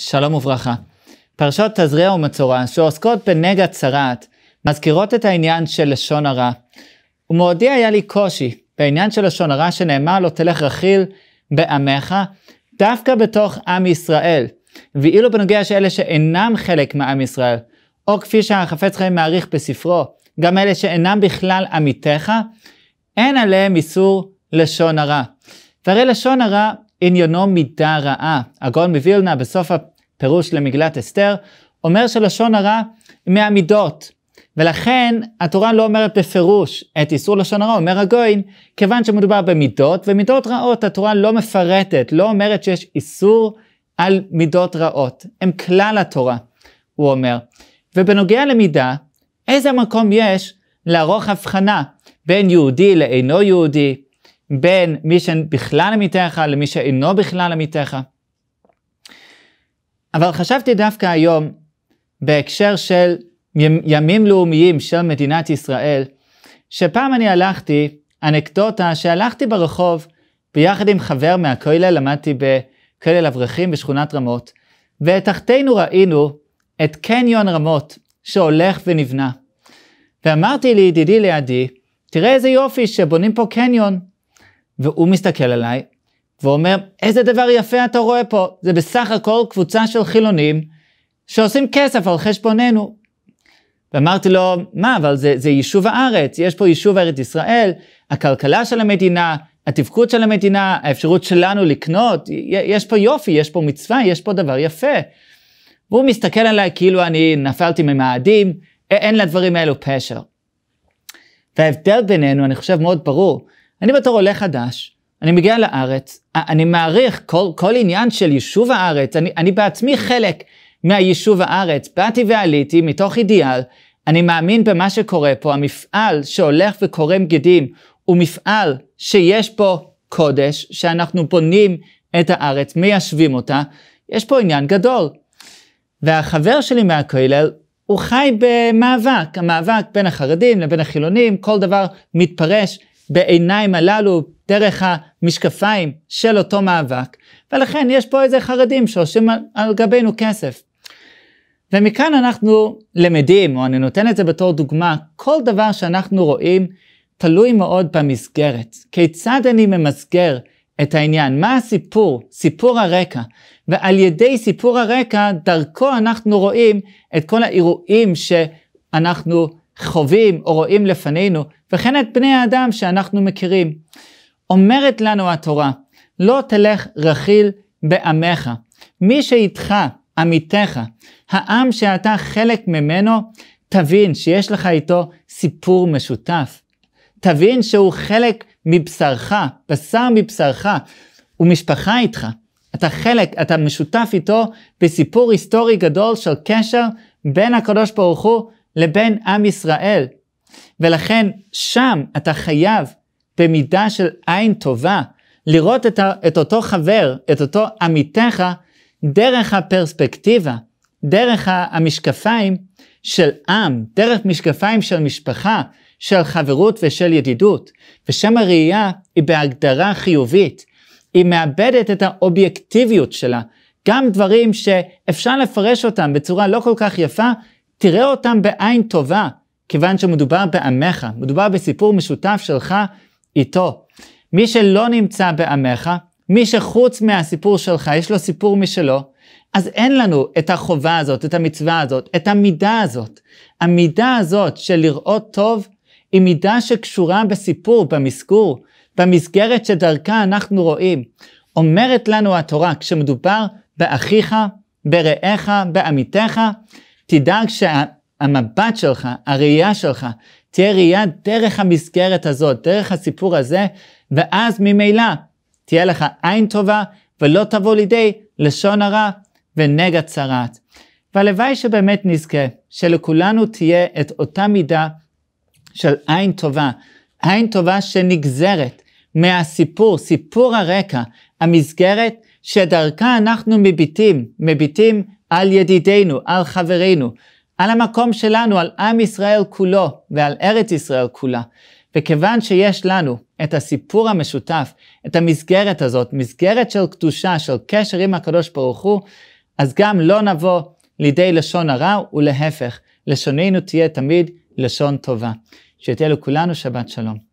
שלום וברכה. פרשות תזריע ומצורע שעוסקות בנגע צרעת, מזכירות את העניין של לשון הרע. ומאודי היה לי קושי בעניין של לשון הרע שנאמר לו תלך רכיל בעמך, דווקא בתוך עם ישראל, ואילו בנוגע שאלה שאינם חלק מעם ישראל, או כפי שהחפץ חיים מעריך בספרו, גם אלה שאינם בכלל עמיתיך, אין עליהם איסור לשון הרע. והרי לשון הרע עניינו מידה רעה. הגאון מווילנה בסוף הפירוש למגילת אסתר אומר שלשון הרע מהמידות. ולכן התורה לא אומרת בפירוש את איסור לשון הרע, אומר הגויין, כיוון שמדובר במידות, ומידות רעות התורה לא מפרטת, לא אומרת שיש איסור על מידות רעות, הם כלל התורה, הוא אומר. ובנוגע למידה, איזה מקום יש לערוך הבחנה בין יהודי לאינו יהודי, בין מי שבכלל עמיתך למי שאינו בכלל עמיתך. אבל חשבתי דווקא היום, בהקשר של ימים לאומיים של מדינת ישראל, שפעם אני הלכתי, אנקדוטה שהלכתי ברחוב ביחד עם חבר מהכולל, למדתי בכולל אברכים בשכונת רמות, ותחתינו ראינו את קניון רמות שהולך ונבנה. ואמרתי לידידי לידי, תראה איזה יופי שבונים פה קניון. והוא מסתכל עליי ואומר, איזה דבר יפה אתה רואה פה, זה בסך הכל קבוצה של חילונים שעושים כסף על חשבוננו. ואמרתי לו, מה, אבל זה, זה יישוב הארץ, יש פה יישוב ארץ ישראל, הכלכלה של המדינה, התפקוד של המדינה, האפשרות שלנו לקנות, יש פה יופי, יש פה מצווה, יש פה דבר יפה. והוא מסתכל עליי כאילו אני נפלתי ממאדים, אין לדברים האלו פשר. וההבדל בינינו, אני חושב, מאוד ברור. אני בתור עולה חדש, אני מגיע לארץ, אני מעריך כל, כל עניין של יישוב הארץ, אני, אני בעצמי חלק מהיישוב הארץ, באתי ועליתי מתוך אידיאל, אני מאמין במה שקורה פה, המפעל שהולך וקורם גדים. הוא מפעל שיש פה קודש, שאנחנו בונים את הארץ, מיישבים אותה, יש פה עניין גדול. והחבר שלי מהכולל, הוא חי במאבק, המאבק בין החרדים לבין החילונים, כל דבר מתפרש בעיניים הללו, דרך המשקפיים של אותו מאבק, ולכן יש פה איזה חרדים שעושים על, על גבינו כסף. ומכאן אנחנו למדים, או אני נותן את זה בתור דוגמה, כל דבר שאנחנו רואים תלוי מאוד במסגרת. כיצד אני ממסגר את העניין? מה הסיפור? סיפור הרקע. ועל ידי סיפור הרקע, דרכו אנחנו רואים את כל האירועים שאנחנו חווים או רואים לפנינו, וכן את בני האדם שאנחנו מכירים. אומרת לנו התורה, לא תלך רכיל בעמך, מי שאיתך, עמיתך, העם שאתה חלק ממנו, תבין שיש לך איתו סיפור משותף. תבין שהוא חלק מבשרך, בשר מבשרך, ומשפחה איתך. אתה חלק, אתה משותף איתו בסיפור היסטורי גדול של קשר בין הקדוש ברוך הוא לבין עם ישראל. ולכן שם אתה חייב במידה של עין טובה לראות את, ה, את אותו חבר, את אותו עמיתך, דרך הפרספקטיבה, דרך המשקפיים של עם, דרך משקפיים של משפחה, של חברות ושל ידידות. ושם הראייה היא בהגדרה חיובית. היא מאבדת את האובייקטיביות שלה. גם דברים שאפשר לפרש אותם בצורה לא כל כך יפה, תראה אותם בעין טובה, כיוון שמדובר בעמך, מדובר בסיפור משותף שלך איתו. מי שלא נמצא בעמך, מי שחוץ מהסיפור שלך יש לו סיפור משלו, אז אין לנו את החובה הזאת, את המצווה הזאת, את המידה הזאת. המידה הזאת של לראות טוב, היא מידה שקשורה בסיפור, במסגור, במסגרת שדרכה אנחנו רואים. אומרת לנו התורה, כשמדובר באחיך, ברעיך, בעמיתך, תדאג שהמבט שלך, הראייה שלך, תהיה ראייה דרך המסגרת הזאת, דרך הסיפור הזה, ואז ממילא תהיה לך עין טובה, ולא תבוא לידי לשון הרע ונגע צרעת. והלוואי שבאמת נזכה, שלכולנו תהיה את אותה מידה של עין טובה, עין טובה שנגזרת מהסיפור, סיפור הרקע, המסגרת שדרכה אנחנו מביטים, מביטים על ידידינו, על חברינו, על המקום שלנו, על עם ישראל כולו ועל ארץ ישראל כולה. וכיוון שיש לנו את הסיפור המשותף, את המסגרת הזאת, מסגרת של קדושה, של קשר עם הקדוש ברוך הוא, אז גם לא נבוא לידי לשון הרע, ולהפך, לשוננו תהיה תמיד לשון טובה. שתהיה לכולנו שבת שלום.